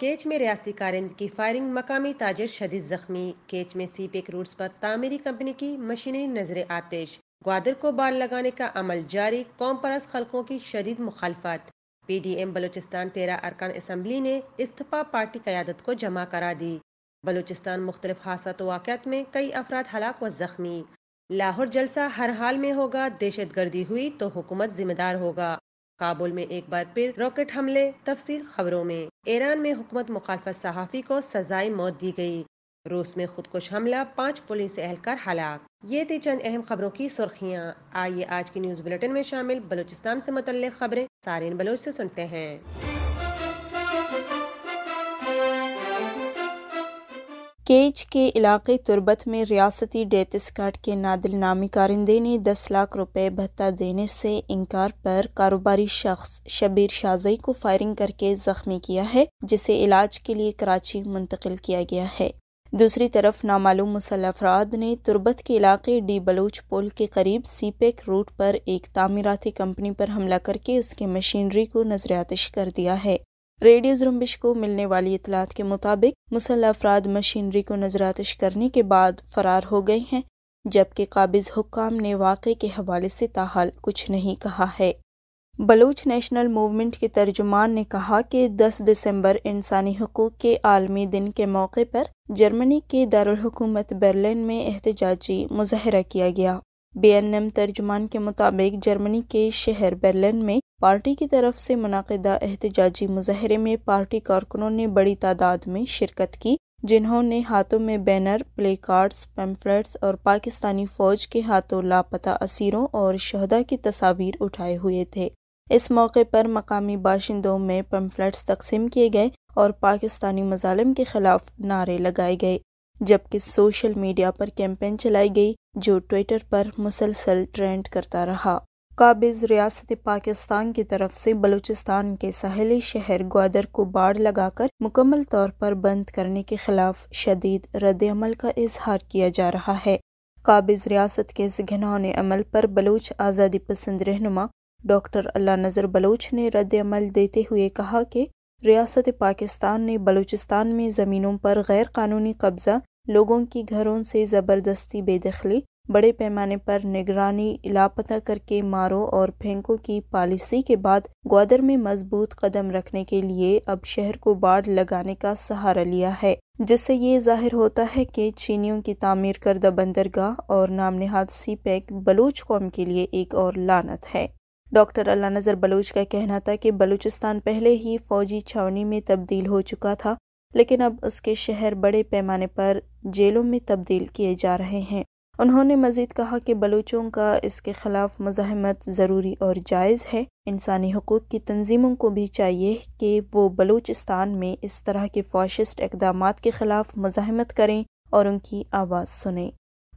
केच में रियाती कारिंद की फायरिंग मकामी ताजर शदीद जख्मी केच में सी पेक रूट्स पर तामीरी कंपनी की मशीनरी नजर आतेश ग्वादर को बाढ़ लगाने का अमल जारी कौम परस खलकों की शदीद मुखालफत पी डी एम बलोचिस्तान तेरह अरकान इसम्बली ने इस्तीफा पार्टी क्यादत को जमा करा दी बलोचिस्तान मुख्तलिफ हादसा वाक़त में कई अफराद हलाक व जख्मी लाहौर जलसा हर हाल में होगा दहशत गर्दी हुई तो हुकूमत जिम्मेदार होगा काबुल में एक बार फिर रॉकेट हमले तफसील खबरों में ईरान में हुकूमत मुखालफत सहाफ़ी को सजाए मौत दी गई रूस में खुदकुश हमला पाँच पुलिस एहलकार हलाक ये थी चंद अहम खबरों की सुर्खियाँ आइए आज की न्यूज़ बुलेटिन में शामिल बलूचिस्तान से मुतल खबरें सारे बलोच से सुनते हैं केच के इलाके तुरबत में रियासती डेथ स्काट के नादिल नामी कारिंदे ने दस लाख रुपए भत्ता देने से इनकार पर कारोबारी शख्स शबीर शाजई को फायरिंग करके जख्मी किया है जिसे इलाज के लिए कराची मुंतकिल किया गया है दूसरी तरफ नामालूम मुसल अफराद ने तुरबत के इलाके डी बलूच पुल के करीब सीपेक रूट पर एक तामीराती कंपनी पर हमला करके उसके मशीनरी को नजरआतश कर दिया है रेडियो जुम्बिश को मिलने वाली इतलात के मुताबिक मुसल अफराद मशीनरी को नजरातश करने के बाद फरार हो गए हैं जबकि काबिज हुकाम ने वाक़े के हवाले से ताहाल कुछ नहीं कहा है बलूच नेशनल मूवमेंट के तर्जुमान ने कहा कि 10 दिसंबर इंसानी हकूक़ के आलमी दिन के मौके पर जर्मनी के दारकूमत बर्लिन में एहतजाजी मुजाहरा किया गया बीएनएम तर्जुमान के मुताबिक जर्मनी के शहर बर्लिन में पार्टी की तरफ से मनदा एहतजाजी मुजाहरे में पार्टी कारकुनों ने बड़ी तादाद में शिरकत की जिन्होंने हाथों में बैनर प्ले कार्ड्स पेम्फलेट्स और पाकिस्तानी फौज के हाथों लापता असीरों और शहदा की तस्वीर उठाए हुए थे इस मौके पर मकामी बाशिंदों में पम्फलेट्स तकसीम किए गए और पाकिस्तानी मजालम के खिलाफ नारे लगाए गए जबकि सोशल मीडिया पर कैंपेन चलाई गई जो ट्विटर पर मुसलसल ट्रेंड करता रहा काबिज रियासत पाकिस्तान की तरफ से बलूचिस्तान के सहेली शहर ग्वादर को बाढ़ लगाकर मुकम्मल तौर पर बंद करने के खिलाफ शदीद रद्दमल का इजहार किया जा रहा है काबिज रियासत के इस घिनौने अमल पर बलूच आज़ादी पसंद रहनुमा डॉक्टर अल्ला नज़र बलूच ने रद्दमल देते हुए कहा कि रियासत पाकिस्तान ने बलूचिस्तान में ज़मीनों पर गैर कानूनी कब्ज़ा लोगों की घरों से ज़बरदस्ती बेदखली बड़े पैमाने पर निगरानी लापता करके मारो और फेंको की पॉलिसी के बाद ग्वादर में मजबूत कदम रखने के लिए अब शहर को बाढ़ लगाने का सहारा लिया है जिससे ये जाहिर होता है कि चीनियों की तामीर करदा बंदरगाह और नाम नहाद सी पैक बलूच कौम के लिए एक और लानत है डॉक्टर अल्लाह नज़र बलूच का कहना था कि बलूचिस्तान पहले ही फौजी छावनी में तब्दील हो चुका था लेकिन अब उसके शहर बड़े पैमाने पर जेलों में तब्दील किए जा रहे हैं उन्होंने मजीद कहा कि बलूचों का इसके खिलाफ मजाहमत ज़रूरी और जायज़ है इंसानी हकूक़ की तंजीमों को भी चाहिए कि वो बलूचिस्तान में इस तरह के फाशिस्ट इकदाम के ख़िलाफ़ मजाहमत करें और उनकी आवाज़ सुनें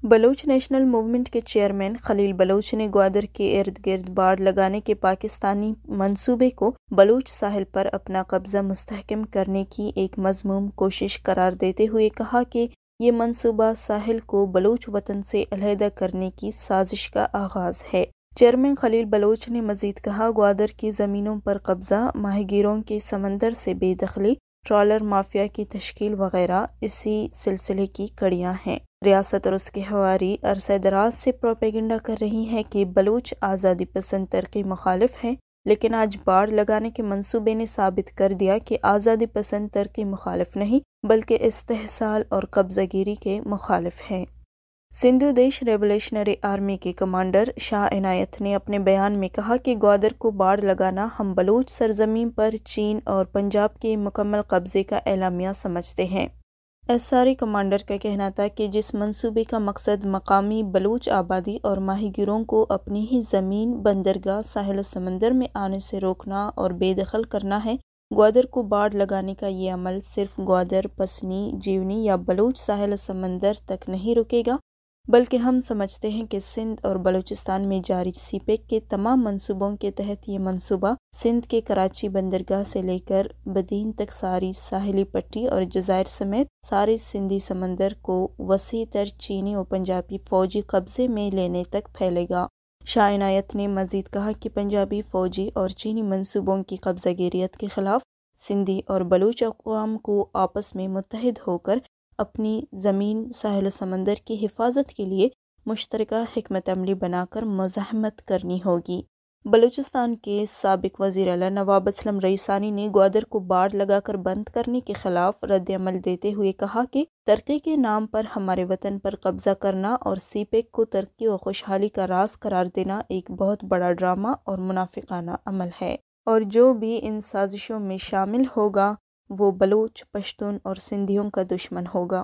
बलोच नेशनल मूवमेंट के चेयरमैन खलील बलोच ने ग्वादर के इर्द गिर्द बाढ़ लगाने के पाकिस्तानी मंसूबे को बलोच साहिल पर अपना कब्जा मुस्तहकम करने की एक मजमूम कोशिश करार देते हुए कहा कि ये मंसूबा साहिल को बलोच वतन से अलहदा करने की साजिश का आगाज है चेयरमैन खलील बलोच ने मजीद कहा ग्वादर की ज़मीनों पर कब्जा माहगीरों के समंदर से बेदखली ट्रॉलर माफिया की तश्कील वगैरह इसी सिलसिले की कड़ियाँ हैं रियासत और उसके हवारी अरसे दराज से प्रोपेगेंडा कर रही हैं कि बलूच आज़ादी पसंद तरक्की मुखालिफ हैं लेकिन आज बाढ़ लगाने के मंसूबे ने साबित कर दिया कि आज़ादी पसंद तरक्की मुखालिफ नहीं बल्कि इस्तेसाल और कब्जागिरी के मुखालिफ हैं सिंधु देश रेवोल्यूशनरी आर्मी के कमांडर शाह इनायत ने अपने बयान में कहा कि ग्वादर को बाढ़ लगाना हम बलूच सरजमीन पर चीन और पंजाब के मुकम्मल कब्जे का एलामिया समझते हैं ए कमांडर का कहना था कि जिस मंसूबे का मकसद मकामी बलूच आबादी और माहिगीरों को अपनी ही ज़मीन बंदरगाह साहिल समंदर में आने से रोकना और बेदखल करना है ग्वादर को बाढ़ लगाने का ये अमल सिर्फ ग्वादर पसनी जीवनी या बलूच साहिल समंदर तक नहीं रुकेगा बल्कि हम समझते हैं कि सिंध और बलूचिस्तान में जारी सीपेक के तमाम मंसूबों के तहत ये मंसूबा सिंध के कराची बंदरगाह से लेकर बदीन तक सारी साहली पट्टी और जजायर समेत सारे सिंधी समंदर को वसी तर चीनी और पंजाबी फौजी कब्जे में लेने तक फैलेगा शाहनायत ने मजीद कहा कि पंजाबी फौजी और चीनी मंसूबों की कब्जा के खिलाफ सिंधी और बलूच अकवाम को आपस में मुतहद होकर अपनी ज़मीन साहिल समंदर की हिफाजत के लिए मुश्तर हमत अमली बनाकर मज़ामत करनी होगी बलूचिस्तान के सबक वज़ी अला नवाब असलम रईसानी ने ग्वादर को बाढ़ लगाकर बंद करने के खिलाफ रद्दमल देते हुए कहा कि तरक्की के नाम पर हमारे वतन पर कब्जा करना और सीपेक को तरक्की और खुशहाली का रास करार देना एक बहुत बड़ा ड्रामा और मुनाफिकाना अमल है और जो भी इन साजिशों में शामिल होगा वो बलूच पश्तून और सिंधियों का दुश्मन होगा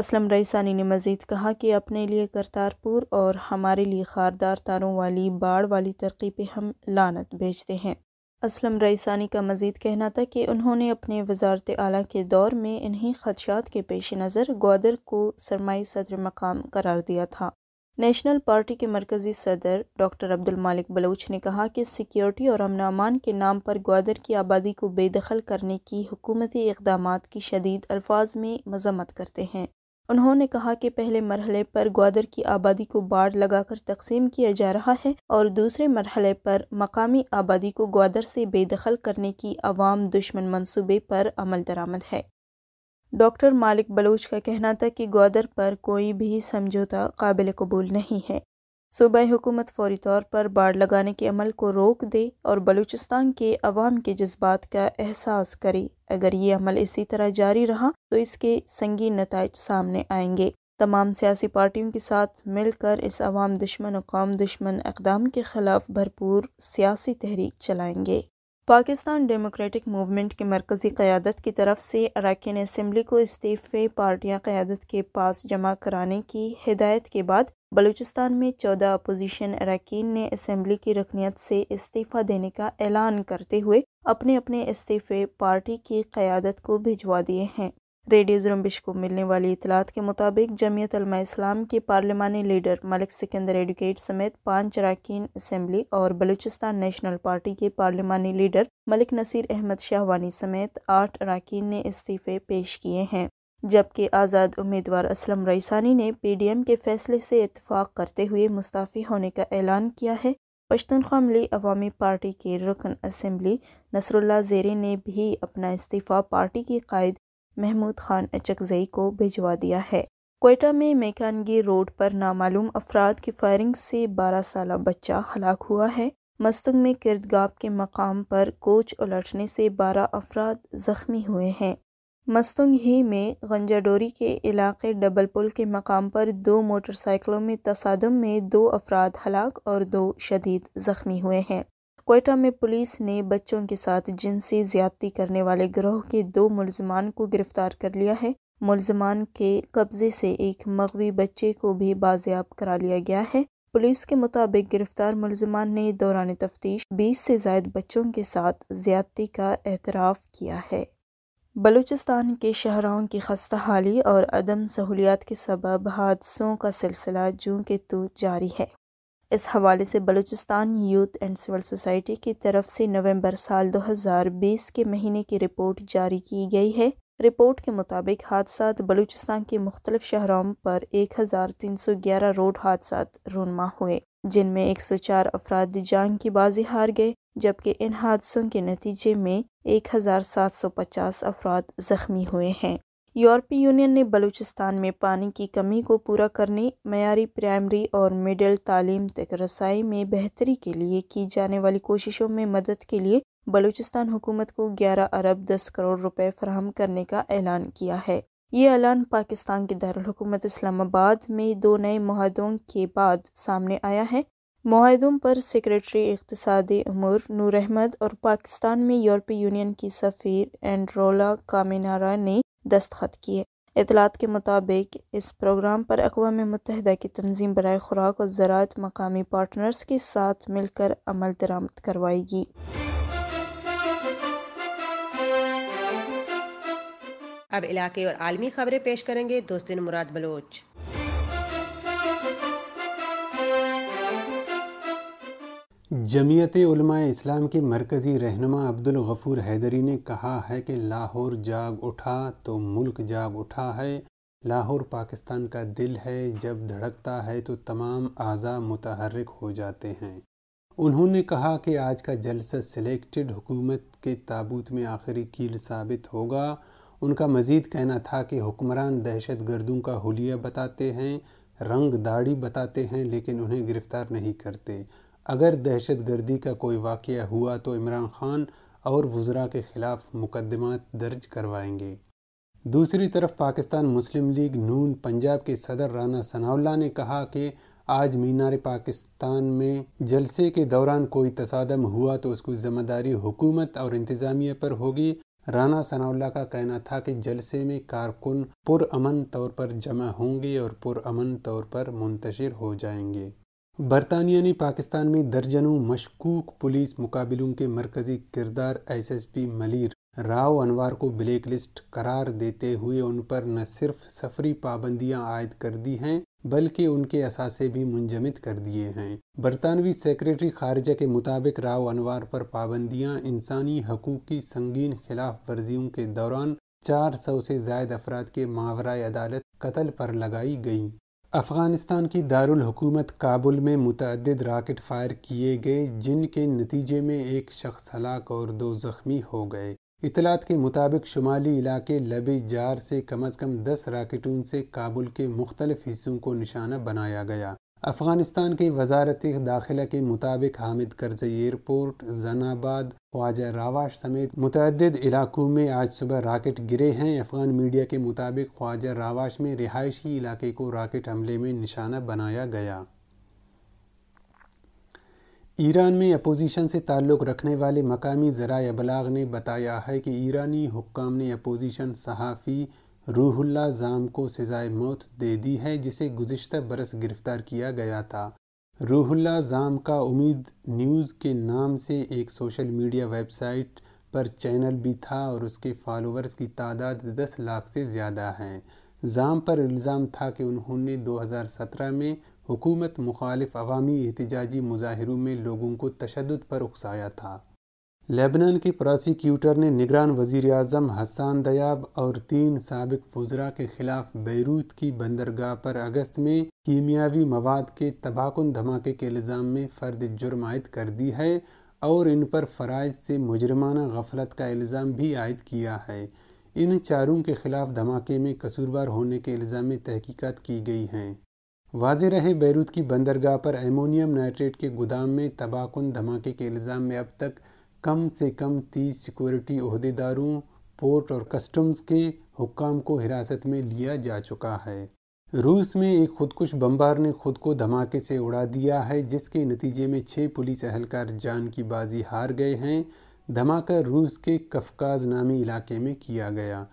असलम रईसानी ने मज़ीद कहा कि अपने लिए करतारपुर और हमारे लिए खारदार तारों वाली बाढ़ वाली तरक्की पे हम लानत भेजते हैं असलम रईसानी का मज़ीद कहना था कि उन्होंने अपने वजारत आला के दौर में इन्हीं खदशात के पेश नज़र ग्वादर को सरमाई सदर मकाम करार दिया था नेशनल पार्टी के मरकज़ी सदर डॉक्टर अब्दुल मालिक बलूच ने कहा कि सिक्योरिटी और अमन अमान के नाम पर ग्वादर की आबादी को बेदखल करने की हुकूमती इकदाम की शदीद अल्फाज में मजम्मत करते हैं उन्होंने कहा कि पहले मरहले पर ग्वादर की आबादी को बाढ़ लगाकर तकसीम किया जा रहा है और दूसरे मरहले पर मकामी आबादी को ग्वादर से बेदखल करने की अवाम दुश्मन मनसूबे पर अमल दरामद है डॉक्टर मालिक बलूच का कहना था कि ग्वादर पर कोई भी समझौता काबिल कबूल नहीं है सूबाई हुकूमत फौरी तौर पर बाढ़ लगाने के अमल को रोक दे और बलूचिस्तान के अवाम के जज्बात का एहसास करे अगर ये अमल इसी तरह जारी रहा तो इसके संगीन नतज सामने आएंगे तमाम सियासी पार्टियों के साथ मिलकर इस अवाम दुश्मन और कौम दुश्मन इकदाम के ख़िलाफ़ भरपूर सियासी तहरीक चलाएंगे पाकिस्तान डेमोक्रेटिक मूवमेंट की मरकज़ी क़्यादत की तरफ से अरकान इसम्बली को इस्तीफ़े पार्टियाँ क़्यादत के पास जमा कराने की हिदायत के बाद बलूचिस्तान में चौदह अपोजिशन अरकान ने इसम्बली की रकनीत से इस्तीफ़ा देने का ऐलान करते हुए अपने अपने इस्तीफ़े पार्टी की क़्यादत को भिजवा दिए हैं रेडियो जुम्बिश को मिलने वाली इतलात के मुताबिक अलमा इस्लाम के पार्लिमानी लीडर मलिक सिकंदर एडुकेट समेत पाँच अरकान असम्बली और बलूचिस्तान नेशनल पार्टी के पार्लिमानी लीडर मलिक नसीर अहमद शाहवानी समेत आठ अरकान ने इस्तीफ़े पेश किए हैं जबकि आज़ाद उम्मीदवार असलम रईसानी ने पी डी एम के फैसले से इतफाक़ करते हुए मुस्ताफ़ी होने का ऐलान किया है पश्तनख्वा मिली अवामी पार्टी के रुकन असम्बली नसरुल्ला जेरी ने भी अपना इस्तीफ़ा पार्टी की कायद महमूद खान अचकजई को भिजवा दिया है कोयटा में मेकानगी रोड पर नामालूम अफराद की फायरिंग से बारह साल बच्चा हलाक हुआ है मस्तुंग में किरदगाब के मकाम पर कोच उलटने से बारह अफराद जख्मी हुए हैं मस्तुंग ही में गंजाडोरी के इलाके डबल पुल के मकाम पर दो मोटरसाइकिलों में तसादम में दो अफराद हलाक और दो शदीद जख्मी हुए हैं कोयटा में पुलिस ने बच्चों के साथ जिनसी ज्यादती करने वाले ग्रोह के दो मुलजमान को गिरफ्तार कर लिया है मुलजमान के कब्जे से एक मगवी बच्चे को भी बाजियाब करा लिया गया है पुलिस के मुताबिक गिरफ्तार मुलजमान ने दौरान तफ्तीश 20 से जायद बच्चों के साथ ज्यादती का एतराफ़ किया है बलूचिस्तान के शहरों की खस्ता हाली और अदम सहूलियात के सबब हादसों का सिलसिला जू के तू जारी है इस हवाले से Balochistan youth and civil society की तरफ से नवंबर साल 2020 के महीने की रिपोर्ट जारी की गई है रिपोर्ट के मुताबिक हादसा बलूचिस्तान के मुख्तलिफ शहरों पर 1311 रोड हादसा रूनमा हुए जिनमें 104 अफराद जान की बाजी हार गए जबकि इन हादसों के नतीजे में 1750 अफराद जख्मी हुए हैं यूरोपीय यूनियन ने बलूचिस्तान में पानी की कमी को पूरा करने मयारी प्राइमरी और मिडिल तालीम तक रसाई में बेहतरी के लिए की जाने वाली कोशिशों में मदद के लिए बलूचिस्तान हुकूमत को 11 अरब 10 करोड़ रुपए फराहम करने का ऐलान किया है ये ऐलान पाकिस्तान के दारकूमत इस्लामाबाद में दो नए माहदों के बाद सामने आया है माहों पर सेक्रेटरी इकतसादी अमूर नूर अहमद और पाकिस्तान में यूरोपीय यूनियन की सफ़ीर एंड्रोला कामिनारा ने दस्तखत किए इतलात के मुताबिक इस प्रोग्राम पर अकवा मुतहदा की तनजीम बरए खुराक और ज़रात मकामी पार्टनर्स के साथ मिलकर अमल दरामद करवाएगी अब इलाके और आलमी खबरें पेश करेंगे दोस्त मुराद बलोच जमीयत उलमा इस्लाम के मरकज़ी रहनुमा अब्दुल गफ़ूर हैदरी ने कहा है कि लाहौर जाग उठा तो मुल्क जाग उठा है लाहौर पाकिस्तान का दिल है जब धड़कता है तो तमाम अज़ा मुतहरक हो जाते हैं उन्होंने कहा कि आज का जलसा सिलेक्टेड हुकूमत के ताबूत में आखिरी कील साबित होगा उनका मज़ीद कहना था कि हुक्मरान दहशत गर्दों का हलिया बताते हैं रंग दाढ़ी बताते हैं लेकिन उन्हें गिरफ़्तार नहीं करते अगर दहशत गर्दी का कोई वाक़ हुआ तो इमरान खान और वज़रा के ख़िलाफ़ मुकदमा दर्ज करवाएंगे दूसरी तरफ पाकिस्तान मुस्लिम लीग नून पंजाब के सदर राना सनाउल्ला ने कहा कि आज मीनार पाकिस्तान में जलसे के दौरान कोई तसादम हुआ तो उसकी जिम्मेदारी हुकूमत और इंतज़ामिया पर होगी राना सनाउल्ला का कहना था कि जलसे में कारकुन पुरमन तौर पर जमा होंगे और पुरमन तौर पर मुंतशिर हो जाएंगे बरतानिया ने पाकिस्तान में दर्जनों मशकूक पुलिस मुकाबलों के मरकजी किरदार एसएसपी मलिर राव अनवार को ब्लैक लिस्ट करार देते हुए उन पर न सिर्फ सफरी पाबंदियां आयद कर दी हैं बल्कि उनके असासे भी मुंजमद कर दिए हैं बरतानवी सेक्रेटरी खारजा के मुताबिक राव अनवार पर पाबंदियां इंसानी हकूक़ की संगीन खिलाफ वर्जियों के दौरान चार सौ से जायद अफराद के मावरा अदालत कत्ल पर लगाई गई अफ़गानिस्तान की दारकूमत काबुल में मुतद राकेट फायर किए गए जिनके नतीजे में एक शख्स हलाक और दो ज़ख्मी हो गए इतलात के मुताबिक शुमाली इलाके लबी जार से कम अज़ कम दस राकेटों से काबुल के मुख्तलिफ हिस्सों को निशाना बनाया गया अफ़गानिस्तान की वजारत दाखिला के मुताबिक हामिद करजई एयरपोर्ट जनाबाद ख्वाजा रावाश समेत मुतद इलाकों में आज सुबह राकेट गिरे हैं अफ़गान मीडिया के मुताबिक ख्वाजा रावाश में रिहायशी इलाके को राकेट हमले में निशाना बनाया गया ईरान में अपोजिशन से ताल्लुक़ रखने वाले मकामी ज़रा अबलाग ने बताया है कि ईरानी हुक्काम ने अपोजिशन सहाफ़ी रूहुल्ला जाम को सजाए मौत दे दी है जिसे गुजशत बरस गिरफ्तार किया गया था रूहुल्ला जाम का उम्मीद न्यूज़ के नाम से एक सोशल मीडिया वेबसाइट पर चैनल भी था और उसके फॉलोअर्स की तादाद दस लाख से ज़्यादा है जाम पर इल्ज़ाम था कि उन्होंने 2017 में हुकूमत मुखालिफ अवामी एहतजाजी मुजाहरों में लोगों को तशद पर उकसाया था लेबनान के प्रोसिक्यूटर ने निगरान वजीर अजम हसान दयाब और तीन सबक पुजरा के खिलाफ बैरूत की बंदरगाह पर अगस्त में कीमियावी मवाद के तबाहकुन धमाके के इल्ज़ाम में फर्द जुर्म आयद कर दी है और इन पर फ़राइज से मुजरमाना गफलत का इल्ज़ाम भी आयद किया है इन चारों के खिलाफ धमाके में कसूरवार होने के इल्ज़ाम में तहकीकत की गई हैं वाज रहे बैरूत की बंदरगाह पर एमोनियम नाइट्रेट के गोदाम में तबाहकुन धमाके के इल्ज़ाम में अब तक कम से कम तीस सिक्योरिटी अहदेदारों पोर्ट और कस्टम्स के हुक्काम को हिरासत में लिया जा चुका है रूस में एक खुदकुश बम्बार ने खुद को धमाके से उड़ा दिया है जिसके नतीजे में छः पुलिस अहलकार जान की बाजी हार गए हैं धमाका रूस के कफकाज नामी इलाके में किया गया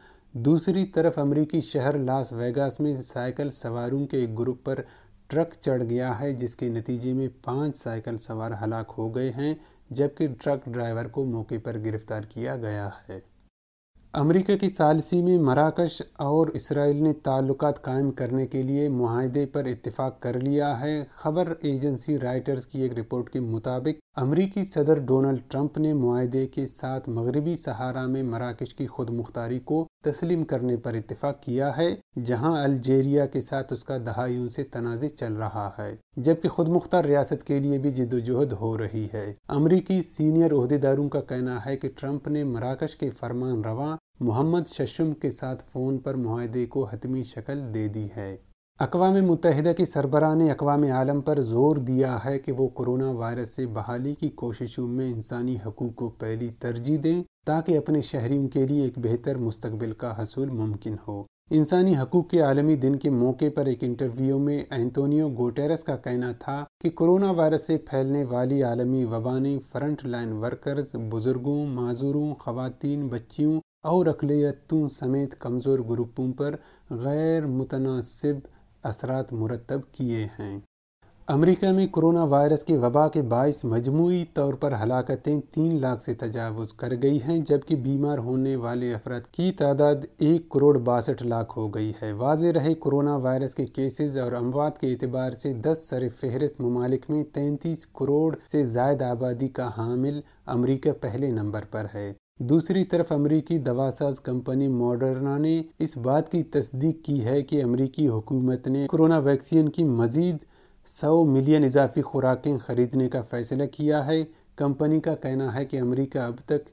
दूसरी तरफ अमरीकी शहर लास वेगास में साइकिल सवारों के एक ग्रुप पर ट्रक चढ़ गया है जिसके नतीजे में पांच साइकिल सवार हलाक हो गए हैं जबकि ट्रक ड्राइवर को मौके पर गिरफ्तार किया गया है अमेरिका की सालसी में मराकश और इसराइल ने ताल्लुक कायम करने के लिए माहदे पर इतफाक कर लिया है खबर एजेंसी राइटर्स की एक रिपोर्ट के मुताबिक अमरीकी सदर डोनाल्ड ट्रंप ने माहदे के साथ मगरबी सहारा में मराकश की खुद मुख्तारी को तस्लीम करने पर इतफाक़ किया है जहां अलजेरिया के साथ उसका दहाइयों से तनाज़ चल रहा है जबकि खुद मुख्तार रियासत के लिए भी जिदोजहद हो रही है अमरीकी सीनियर अहदेदारों का कहना है कि ट्रंप ने मराकश के फरमान रवा मोहम्मद शशम के साथ फ़ोन पर माहदे को हतमी शक्ल दे दी है अकवा मुतहदा की सरबरा ने अकवा आलम पर जोर दिया है कि वो कोरोना वायरस से बहाली की कोशिशों में इंसानी हकूक़ को पहली तरजीह दें ताकि अपने शहरीों के लिए एक बेहतर मुस्तबिल का हसूल मुमकिन हो इंसानी हकूक़ के आलमी दिन के मौके पर एक इंटरव्यू में एंटोनियो गोटेरस का कहना था कि कोरोना वायरस से फैलने वाली आलमी वबाने फ्रंट लाइन वर्कर्स बुजुर्गों माजूरों खातन बच्चियों और अकलीतों समेत कमज़ोर ग्रुपों पर गैर मुतनासिब असरात मुरतब किए हैं अमेरिका में कोरोना वायरस की वबा के बायस मजमू तौर पर हलाकतें तीन लाख से तजावज़ कर गई हैं जबकि बीमार होने वाले अफराद की तादाद एक करोड़ बासठ लाख हो गई है वाज रहे कोरोना वायरस के केसेज और अमवात के अतबार से दस सर फहरस्त ममालिक में तैंतीस करोड़ से जायद आबादी का हामिल अमरीका पहले नंबर पर है दूसरी तरफ अमरीकी दवासाज कंपनी मॉडर्ना ने इस बात की तस्दीक की है कि अमरीकी हुकूमत ने कोरोना वैक्सीन की मजीद 100 मिलियन इजाफी खुराकें खरीदने का फैसला किया है कंपनी का कहना है कि अमेरिका अब तक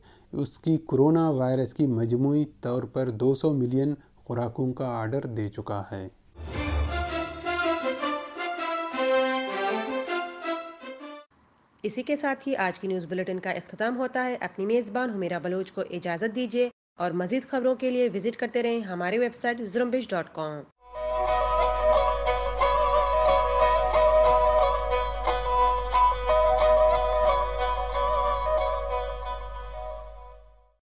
उसकी कोरोना वायरस की मजमू तौर पर 200 मिलियन खुराकों का आर्डर दे चुका है इसी के साथ ही आज की न्यूज़ बुलेटिन का अख्ताम होता है अपनी मेज़बान हमेरा बलोच को इजाज़त दीजिए और मजीद खबरों के लिए विजिट करते रहें हमारे वेबसाइट जुरम्बिश डॉट कॉम